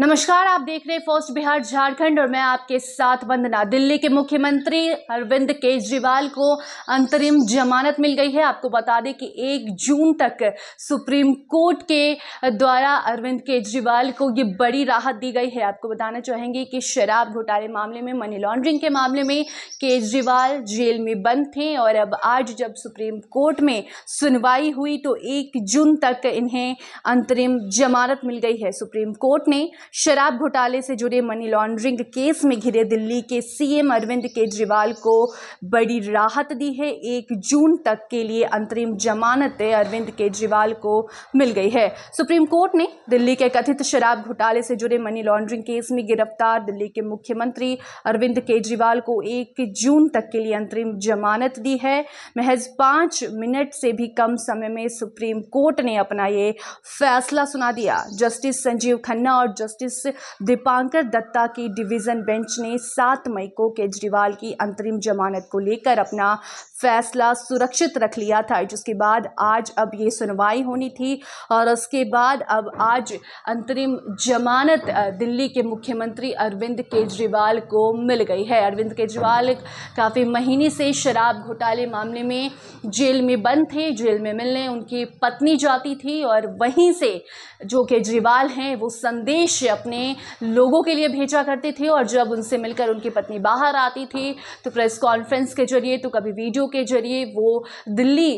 नमस्कार आप देख रहे हैं फर्स्ट बिहार झारखंड और मैं आपके साथ वंदना दिल्ली के मुख्यमंत्री अरविंद केजरीवाल को अंतरिम जमानत मिल गई है आपको बता दें कि एक जून तक सुप्रीम कोर्ट के द्वारा अरविंद केजरीवाल को ये बड़ी राहत दी गई है आपको बताना चाहेंगे कि शराब घोटाले मामले में मनी लॉन्ड्रिंग के मामले में केजरीवाल जेल में बंद थे और अब आज जब सुप्रीम कोर्ट में सुनवाई हुई तो एक जून तक इन्हें अंतरिम जमानत मिल गई है सुप्रीम कोर्ट ने शराब घोटाले से जुड़े मनी लॉन्ड्रिंग केस में घिरे दिल्ली के सीएम अरविंद केजरीवाल को बड़ी राहत दी है एक जून तक के लिए अंतरिम जमानत अरविंद केजरीवाल को मिल गई है सुप्रीम कोर्ट ने दिल्ली के कथित शराब घोटाले से जुड़े मनी लॉन्ड्रिंग केस में गिरफ्तार दिल्ली के मुख्यमंत्री अरविंद केजरीवाल को एक जून तक के लिए अंतरिम जमानत दी है महज पाँच मिनट से भी कम समय में सुप्रीम कोर्ट ने अपना ये फैसला सुना दिया जस्टिस संजीव खन्ना और जस्टिस जस्टिस दीपांकर दत्ता की डिवीज़न बेंच ने सात मई को केजरीवाल की अंतरिम जमानत को लेकर अपना फैसला सुरक्षित रख लिया था जिसके बाद आज अब ये सुनवाई होनी थी और उसके बाद अब आज अंतरिम जमानत दिल्ली के मुख्यमंत्री अरविंद केजरीवाल को मिल गई है अरविंद केजरीवाल काफ़ी महीने से शराब घोटाले मामले में जेल में बंद थे जेल में मिलने उनकी पत्नी जाती थी और वहीं से जो केजरीवाल हैं वो संदेश बच्चे अपने लोगों के लिए भेजा करते थे और जब उनसे मिलकर उनकी पत्नी बाहर आती थी तो प्रेस कॉन्फ्रेंस के जरिए तो कभी वीडियो के जरिए वो दिल्ली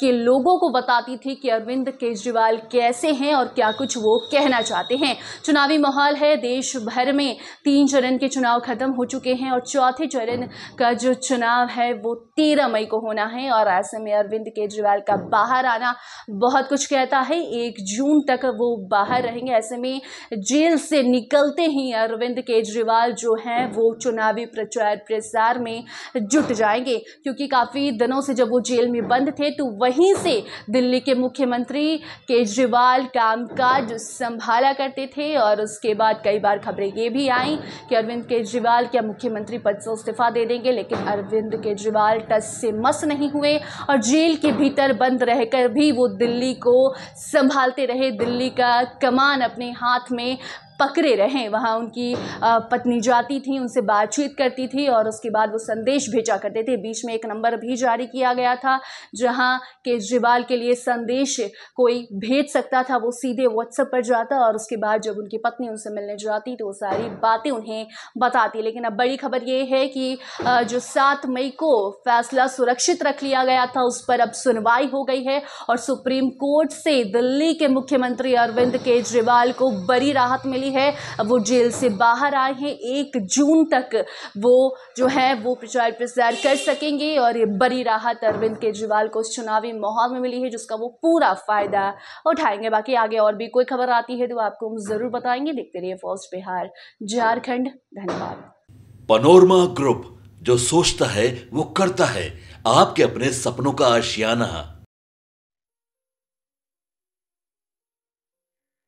के लोगों को बताती थी कि अरविंद केजरीवाल कैसे हैं और क्या कुछ वो कहना चाहते हैं चुनावी माहौल है देश भर में तीन चरण के चुनाव खत्म हो चुके हैं और चौथे चरण का जो चुनाव है वो तेरह मई को होना है और ऐसे में अरविंद केजरीवाल का बाहर आना बहुत कुछ कहता है एक जून तक वो बाहर रहेंगे ऐसे में जेल मंदिर से निकलते ही अरविंद केजरीवाल जो हैं वो चुनावी प्रचार प्रसार में जुट जाएंगे क्योंकि काफ़ी दिनों से जब वो जेल में बंद थे तो वहीं से दिल्ली के मुख्यमंत्री केजरीवाल कामकाज संभाला करते थे और उसके बाद कई बार खबरें ये भी आई कि अरविंद केजरीवाल क्या मुख्यमंत्री पद से इस्तीफा दे देंगे लेकिन अरविंद केजरीवाल टस से मस नहीं हुए और जेल के भीतर बंद रहकर भी वो दिल्ली को संभालते रहे दिल्ली का कमान अपने हाथ में पकड़े रहें वहाँ उनकी पत्नी जाती थी उनसे बातचीत करती थी और उसके बाद वो संदेश भेजा करते थे बीच में एक नंबर भी जारी किया गया था जहाँ केजरीवाल के लिए संदेश कोई भेज सकता था वो सीधे व्हाट्सएप पर जाता और उसके बाद जब उनकी पत्नी उनसे मिलने जाती तो वो सारी बातें उन्हें बताती लेकिन अब बड़ी खबर ये है कि जो सात मई को फैसला सुरक्षित रख लिया गया था उस पर अब सुनवाई हो गई है और सुप्रीम कोर्ट से दिल्ली के मुख्यमंत्री अरविंद केजरीवाल को बड़ी राहत मिली हुई है वो जेल से बाहर आए हैं एक जून तक वो जो है वो प्रचार प्रसार कर सकेंगे और ये बड़ी राहत अरविंद केजरीवाल को उस चुनावी माहौल में मिली है जिसका वो पूरा फ़ायदा उठाएंगे बाकी आगे और भी कोई खबर आती है तो आपको हम ज़रूर बताएंगे देखते रहिए फर्स्ट बिहार झारखंड धन्यवाद पनोरमा ग्रुप जो सोचता है वो करता है आपके अपने सपनों का आशियाना